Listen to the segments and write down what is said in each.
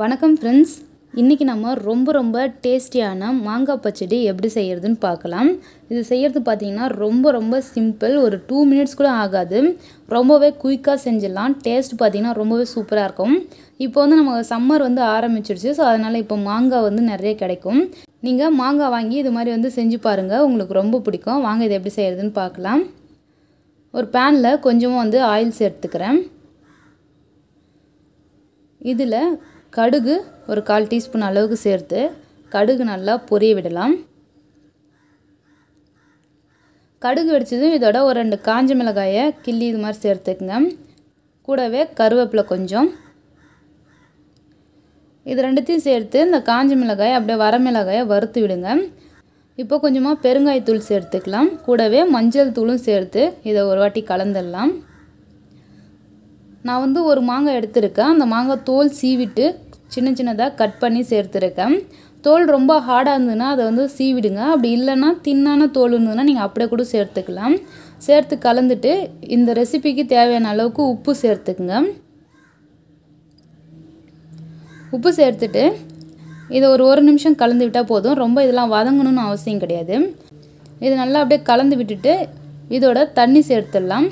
வணக்கம் ஃப்ரெண்ட்ஸ் இன்றைக்கி நம்ம ரொம்ப ரொம்ப டேஸ்டியான மாங்காய் பச்சடி எப்படி செய்கிறதுன்னு பார்க்கலாம் இது செய்கிறது பார்த்திங்கன்னா ரொம்ப ரொம்ப சிம்பிள் ஒரு டூ மினிட்ஸ் கூட ஆகாது ரொம்பவே குயிக்காக செஞ்சிடலாம் டேஸ்ட் பார்த்திங்கன்னா ரொம்பவே சூப்பராக இருக்கும் இப்போ வந்து நம்ம சம்மர் வந்து ஆரம்பிச்சிருச்சு ஸோ அதனால் இப்போ மாங்காய் வந்து நிறைய கிடைக்கும் நீங்கள் மாங்காய் வாங்கி இது மாதிரி வந்து செஞ்சு பாருங்கள் உங்களுக்கு ரொம்ப பிடிக்கும் வாங்க இதை எப்படி செய்கிறதுன்னு பார்க்கலாம் ஒரு பேனில் கொஞ்சமாக வந்து ஆயில் சேர்த்துக்கிறேன் இதில் கடுகு ஒரு கால் டீஸ்பூன் அளவுக்கு சேர்த்து கடுகு நல்லா பொரிய விடலாம் கடுகு வெடிச்சதும் இதோட ஒரு ரெண்டு காஞ்ச மிளகாயை கிள்ளி இது மாதிரி சேர்த்துக்குங்க கூடவே கருவேப்பிலை கொஞ்சம் இது ரெண்டுத்தையும் சேர்த்து இந்த காஞ்ச மிளகாயை அப்படியே வர மிளகாயை வறுத்து விடுங்க இப்போ கொஞ்சமாக பெருங்காயத்தூள் சேர்த்துக்கலாம் கூடவே மஞ்சள் தூளும் சேர்த்து இதை ஒரு வாட்டி கலந்துடலாம் நான் வந்து ஒரு மாங்காய் எடுத்திருக்கேன் அந்த மாங்காய் தோல் சீவிட்டு சின்ன சின்னதாக கட் பண்ணி சேர்த்துருக்கேன் தோல் ரொம்ப ஹார்டாக இருந்ததுன்னா அதை வந்து சீவிடுங்க அப்படி இல்லைன்னா தின்னான தோல் இருந்ததுன்னா நீங்கள் அப்படியே கூட சேர்த்துக்கலாம் சேர்த்து கலந்துட்டு இந்த ரெசிபிக்கு தேவையான அளவுக்கு உப்பு சேர்த்துக்குங்க உப்பு சேர்த்துட்டு இதை ஒரு ஒரு நிமிஷம் கலந்து விட்டால் போதும் ரொம்ப இதெல்லாம் வதங்கணும்னு அவசியம் கிடையாது இது நல்லா அப்படியே கலந்து விட்டுட்டு இதோட தண்ணி சேர்த்துடலாம்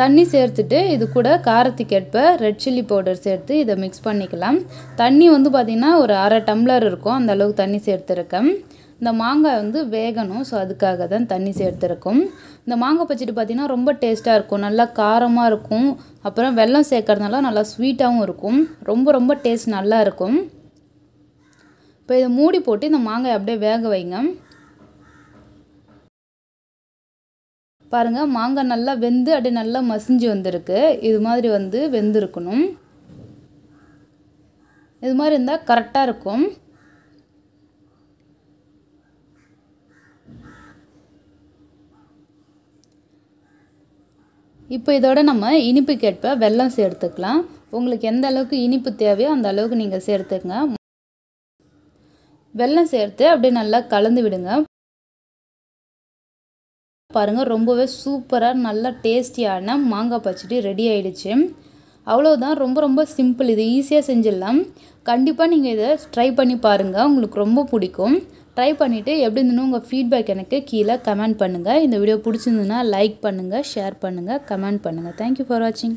தண்ணி சேர்த்துட்டு இது கூட காரத்துக்கேற்ப ரெட் சில்லி பவுடர் சேர்த்து இதை மிக்ஸ் பண்ணிக்கலாம் தண்ணி வந்து பார்த்திங்கன்னா ஒரு அரை டம்ளர் இருக்கும் அந்த அளவுக்கு தண்ணி சேர்த்துருக்கேன் இந்த மாங்காய் வந்து வேகணும் ஸோ அதுக்காக தான் தண்ணி சேர்த்துருக்கோம் இந்த மாங்காய் பச்சிட்டு பார்த்திங்கன்னா ரொம்ப டேஸ்ட்டாக இருக்கும் நல்லா காரமாக இருக்கும் அப்புறம் வெல்லம் சேர்க்கறதுனால நல்லா ஸ்வீட்டாகவும் இருக்கும் ரொம்ப ரொம்ப டேஸ்ட் நல்லா இருக்கும் இப்போ இதை மூடி போட்டு இந்த மாங்காய் அப்படியே வேக வைங்க பாருங்கள் மாங்காய் நல்லா வெந்து அப்படி நல்லா மசிஞ்சு வந்திருக்கு இது மாதிரி வந்து வெந்திருக்கணும் இது மாதிரி இருந்தால் கரெக்டாக இருக்கும் இப்போ இதோட நம்ம இனிப்பு கேட்ப வெல்லம் சேர்த்துக்கலாம் உங்களுக்கு எந்த அளவுக்கு இனிப்பு தேவையோ அந்த அளவுக்கு நீங்கள் சேர்த்துக்கங்க வெல்லம் சேர்த்து அப்படியே நல்லா கலந்து விடுங்க பாருங்கள் ரொம்பவே சூப்பராக நல்லா டேஸ்டியான மாங்காய் பச்சடி ரெடி ஆகிடுச்சு அவ்வளோதான் ரொம்ப ரொம்ப சிம்பிள் இது ஈஸியாக செஞ்சிடலாம் கண்டிப்பாக நீங்கள் இதை ட்ரை பண்ணி பாருங்கள் உங்களுக்கு ரொம்ப பிடிக்கும் ட்ரை பண்ணிவிட்டு எப்படி இருந்தனும் உங்கள் ஃபீட்பேக் எனக்கு கீழே கமெண்ட் பண்ணுங்கள் இந்த வீடியோ பிடிச்சிருந்ததுன்னா லைக் பண்ணுங்கள் ஷேர் பண்ணுங்கள் கமெண்ட் பண்ணுங்கள் தேங்க்யூ ஃபார் வாட்சிங்